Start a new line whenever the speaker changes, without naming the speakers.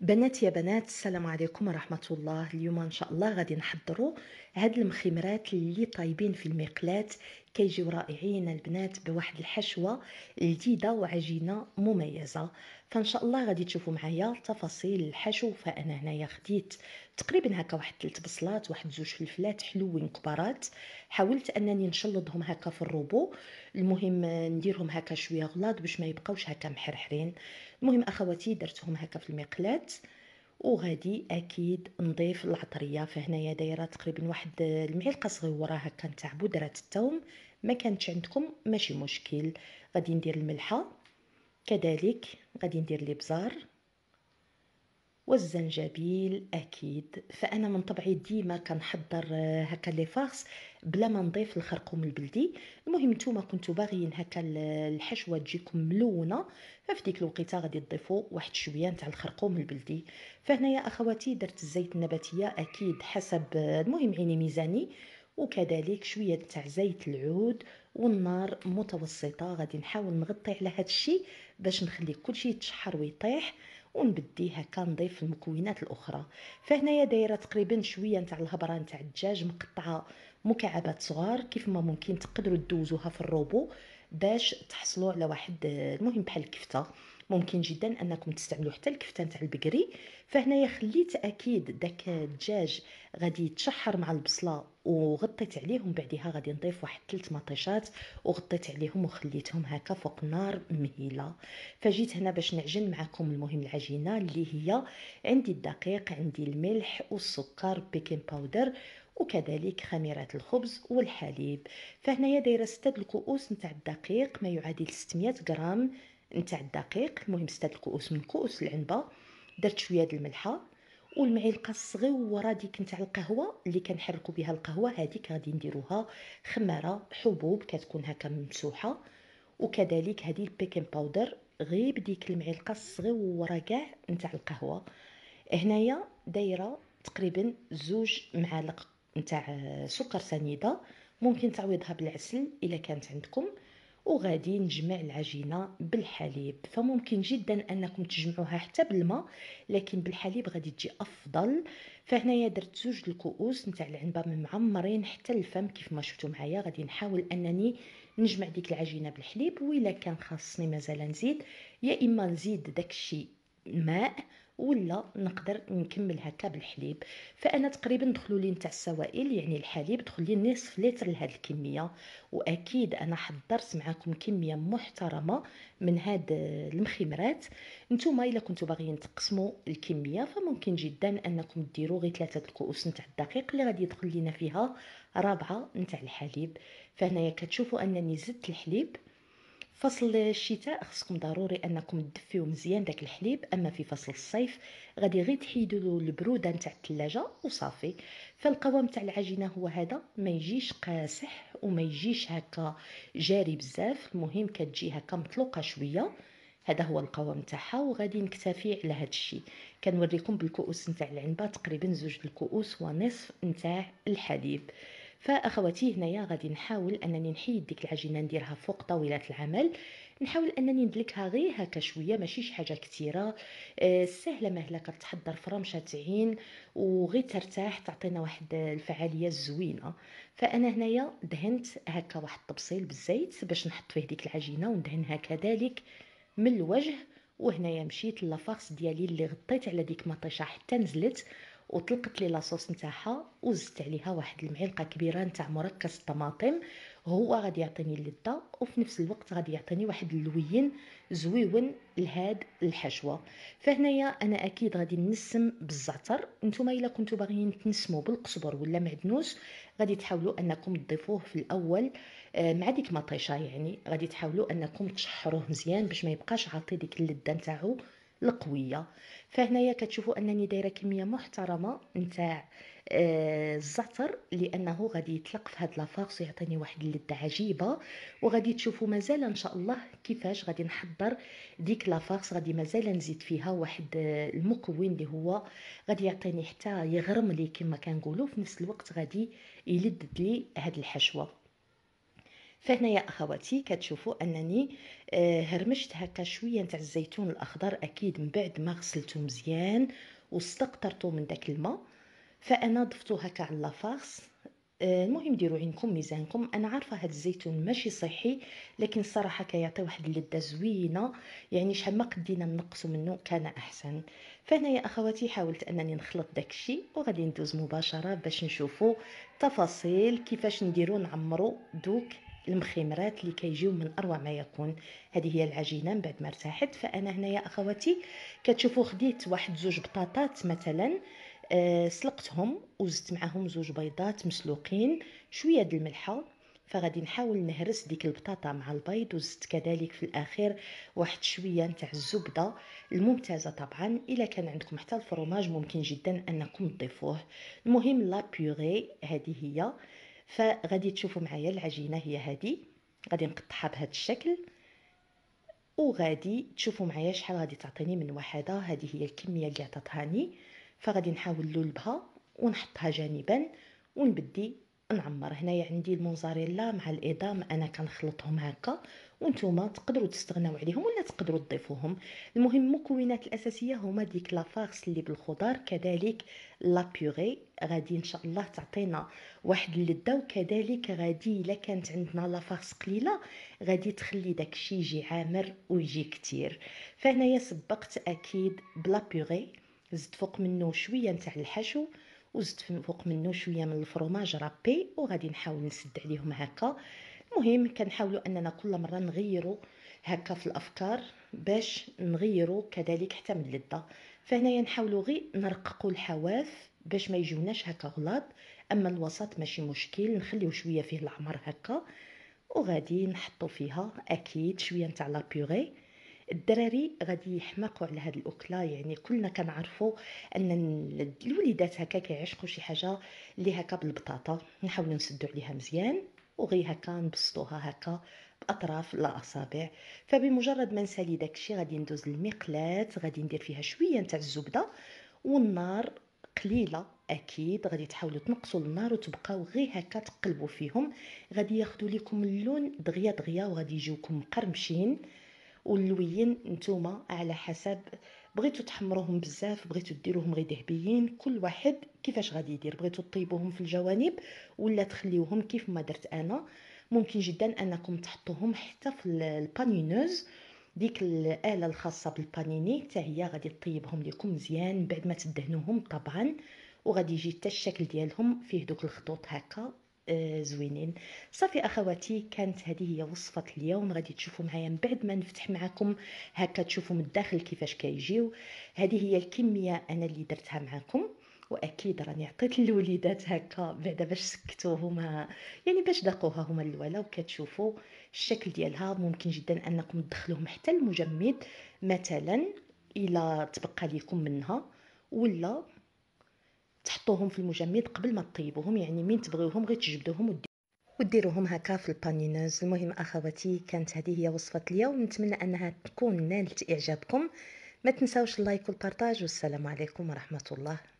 بنات يا بنات السلام عليكم ورحمة الله اليوم إن شاء الله غادي نحضروا هاد المخمرات اللي طايبين في المقلات كيجيو رائعين البنات بواحد الحشوة لذيذة وعجينة مميزة فان شاء الله غادي تشوفوا معايا تفاصيل الحشو فانا هنايا خديت تقريبا هكا واحد ثلاث بصلات واحد زوج فلفلات حلوين كبارات حاولت انني نشلضهم هكا في الروبو المهم نديرهم هكا شويه غلاض باش ما يبقاوش هكا محرحرين المهم اخواتي درتهم هكا في المقلات وغادي اكيد نضيف العطريه فهنايا دايره تقريبا واحد المعلقه صغيره هكا نتاع بودره الثوم ما كانتش عندكم ماشي مشكل غادي ندير الملحه كذلك غادي ندير الابزار والزنجبيل اكيد فانا من طبعي ديما كنحضر آه، هكا لي فارس بلا ما نضيف الخرقوم البلدي المهم نتوما كنتو باغيين هكا الحشوه تجيكم ملونه ففي ديك الوقيته غادي تضيفوا واحد شويه نتاع الخرقوم البلدي فهنايا اخواتي درت الزيت النباتيه اكيد حسب آه، المهم عيني ميزاني وكذلك شويه تاع زيت العود والنار متوسطه غادي نحاول نغطي على هذا الشيء باش نخلي كلشي يتشحر ويطيح ونبدي هكا نضيف المكونات الاخرى فهنايا دايره تقريبا شويه نتاع الهبره نتاع الدجاج مقطعه مكعبات صغار كيف ما ممكن تقدروا تدوزوها في الروبو باش تحصلوا على واحد آه، المهم بحال الكفته ممكن جدا انكم تستعملوا حتى الكفته نتاع البقري فهنايا خليت اكيد داك الدجاج غادي يتشحر مع البصله وغطيت عليهم بعدها غادي نضيف واحد ثلاث مطيشات وغطيت عليهم وخليتهم هكا فوق النار مهيله فجيت هنا باش نعجن معكم المهم العجينه اللي هي عندي الدقيق عندي الملح والسكر بيكنج باودر وكذلك خميرات الخبز والحليب فهنايا دايره 6 الكؤوس نتاع الدقيق ما يعادل 600 غرام نتاع الدقيق المهم ستة الكؤوس من كؤوس العنبه درت شويه د الملحه والمعلقه الصغيره ديك نتاع القهوه اللي كنحركوا بها القهوه هذيك غادي نديروها خماره حبوب كتكون هكا ممسوحه وكذلك هذه البيكن باودر غيب بديك المعلقه الصغيره كاع نتاع القهوه هنايا دايره تقريبا زوج معالق نتاع سكر سنيده ممكن تعويضها بالعسل الا كانت عندكم وغادي نجمع العجينه بالحليب فممكن جدا انكم تجمعوها حتى بالماء لكن بالحليب غادي تجي افضل فهنايا درت زوج الكؤوس نتاع العنبه معمرين حتى الفم كيف ما شفتوا معايا غادي نحاول انني نجمع ديك العجينه بالحليب وإلا كان خاصني مازال نزيد يا اما نزيد داكشي ماء ولا نقدر نكمل هكا بالحليب فانا تقريبا دخلوا لي نتاع السوائل يعني الحليب دخل لي نصف لتر لهاد الكميه واكيد انا حضرت معاكم كميه محترمه من هاد المخمرات نتوما الا كنتو باغيين تقسموا الكميه فممكن جدا انكم ديروا غير ثلاثه الكؤوس نتاع الدقيق اللي غادي يدخل لينا فيها رابعه نتاع الحليب فهنايا كتشوفوا انني زدت الحليب فصل الشتاء خصكم ضروري انكم تدفيو مزيان داك الحليب اما في فصل الصيف غادي غير تحيدوا البروده نتاع الثلاجه وصافي فالقوام تاع العجينه هو هذا ما يجيش قاسح وما يجيش هكا جاري بزاف المهم كتجي هكا مطلوقه شويه هذا هو القوام تاعها وغادي نكتفي على هذا الشيء كنوريكم بالكؤوس نتاع العنبه تقريبا زوج الكؤوس ونصف نتاع الحليب فاخواتي هنايا غادي نحاول انني نحيد ديك العجينه نديرها فوق طاوله العمل نحاول انني ندلكها غير هكا شويه ماشي شي حاجه كثيره آه، سهله مهله كتحضر فرمشه عين وغير ترتاح تعطينا واحد الفعاليه زوينه فانا هنايا دهنت هكا واحد الطبسيل بالزيت باش نحط فيه ديك العجينه وندهنها كذلك من الوجه وهنايا مشيت لافاكس ديالي اللي غطيت على ديك مطيشه حتى نزلت وطلقت لي لاصوص نتاعها وزدت عليها واحد المعلقه كبيره نتاع مركز الطماطم هو غادي يعطيني اللذه وفي نفس الوقت غادي يعطيني واحد اللوين زويون لهاد الحشوه فهنايا انا اكيد غادي نسم بالزعتر نتوما الا كنتو باغيين تنسمو بالقزبر ولا معدنوس غادي تحاولوا انكم تضيفوه في الاول آه، مع ديك مطيشه يعني غادي تحاولوا انكم تشحروه مزيان باش ما يبقاش عاطي ديك اللذه نتاعو القويه فهنايا كتشوفوا انني دايره كميه محترمه نتاع آه، الزعتر لانه غادي يطلق في هاد لافاغس ويعطيني واحد اللذه عجيبه وغادي تشوفوا مازال ان شاء الله كيفاش غادي نحضر ديك لافاغس غادي مازال نزيد فيها واحد آه، المكون اللي هو غادي يعطيني حتى يغرم لي كما كنقولوا في نفس الوقت غادي يلذذ لي هاد الحشوه فهنا يا اخواتي كتشوفوا انني آه، هرمشت هكا شويه نتاع الزيتون الاخضر اكيد من بعد ما غسلته مزيان واستقطرته من داك الماء فانا ضفته هكا على لافارس آه، المهم ديروا عينكم ميزانكم انا عارفه هاد الزيتون ماشي صحي لكن الصراحه كيعطي واحد اللذه زوينه يعني شحال ما قدينا نقصوا منه كان احسن فهنا يا اخواتي حاولت انني نخلط داكشي وغادي ندوز مباشره باش نشوفوا تفاصيل كيفاش نديرو نعمرو دوك المخيمرات اللي كيجيو من اروع ما يكون هذه هي العجينه من بعد ما ارتاحت فانا هنايا اخواتي كتشوفوا خديت واحد زوج بطاطات مثلا أه سلقتهم وزدت معاهم زوج بيضات مسلوقين شويه د الملحه فغادي نحاول نهرس ديك البطاطا مع البيض وزدت كذلك في الاخير واحد شويه نتاع الزبده الممتازه طبعا الا كان عندكم حتى الفرماج ممكن جدا انكم تضيفوه المهم لا بيوري هذه هي فغادي تشوفوا معايا العجينه هي هذه غادي نقطعها بهذا الشكل وغادي تشوفوا معايا شحال غادي تعطيني من وحده هذه هي الكميه اللي عطاتهاني فغادي نحاول نلبها ونحطها جانبا ونبدي نعمر هنايا عندي المونزاريلا مع الاضام انا كنخلطهم هكا وانتم تقدروا تستغناو عليهم ولا تقدروا تضيفوهم المهم المكونات الاساسيه هما ديك لافارس اللي بالخضار كذلك لابيوري غادي ان شاء الله تعطينا واحد اللذه وكذلك غادي الا كانت عندنا لافارس قليله غادي تخلي داكشي يجي عامر ويجي كتير فهنايا سبقت اكيد بيغي زدت فوق منه شويه نتاع الحشو وزدت فوق منه شويه من الفرماج رابي وغادي نحاول نسد عليهم هكا المهم كنحاولوا اننا كل مره نغيروا هكا في الافكار باش نغيروا كذلك حتى من اللذه فهنايا نحاولوا غير نرققوا الحواف باش ما يجوناش هكا غلاط اما الوسط ماشي مشكل نخليو شويه فيه العمر هكا وغادي نحطو فيها اكيد شويه نتاع لابيغي الدراري غادي يحمقوا على هاد الاكله يعني كلنا كنعرفوا ان الوليدات هكا كيعشقوا شي حاجه اللي هكا بالبطاطا نحاولوا نسدوا عليها مزيان وغي هكا نبسطوها هكا باطراف الاصابع فبمجرد ما نسالي داكشي غادي ندوز المقلاة غادي ندير فيها شويه نتاع الزبده والنار قليله اكيد غادي تحاولوا تنقصوا النار وتبقاو غي هكا تقلبوا فيهم غادي ياخذوا لكم اللون دغيا دغيا وغادي يجيوكم مقرمشين واللوين نتوما على حسب بغيتو تحمروهم بزاف بغيتو ديروهم غير ذهبيين كل واحد كيفاش غادي يدير بغيتو طيبوهم في الجوانب ولا تخليوهم كيف ما درت انا ممكن جدا انكم تحطوهم حتى في البانينوز ديك الاله الخاصه بالبانيني حتى هي غادي طيبهم لكم مزيان بعد ما تدهنوهم طبعا وغادي يجي حتى الشكل ديالهم فيه دوك الخطوط هكا آه، زوينين صافي اخواتي كانت هذه هي وصفه اليوم غادي تشوفوا معايا من بعد ما نفتح معكم هكا تشوفوا من الداخل كيفاش كيجيو هذه هي الكميه انا اللي درتها معكم واكيد راني عطيت الوليدات هكا بعدا باش سكتو هما يعني باش داقوها هما الاولى وكتشوفوا الشكل ديالها ممكن جدا انكم تدخلوهم حتى المجمد مثلا الى تبقى لكم منها ولا حطوهم في المجمد قبل ما تطيبوهم يعني مين تبغيوهم غير تجبدوهم وديروهم هكا في البانينوز المهم اخواتي كانت هذه هي وصفه اليوم نتمنى انها تكون نالت اعجابكم ما تنساوش اللايك والبارطاج والسلام عليكم ورحمه الله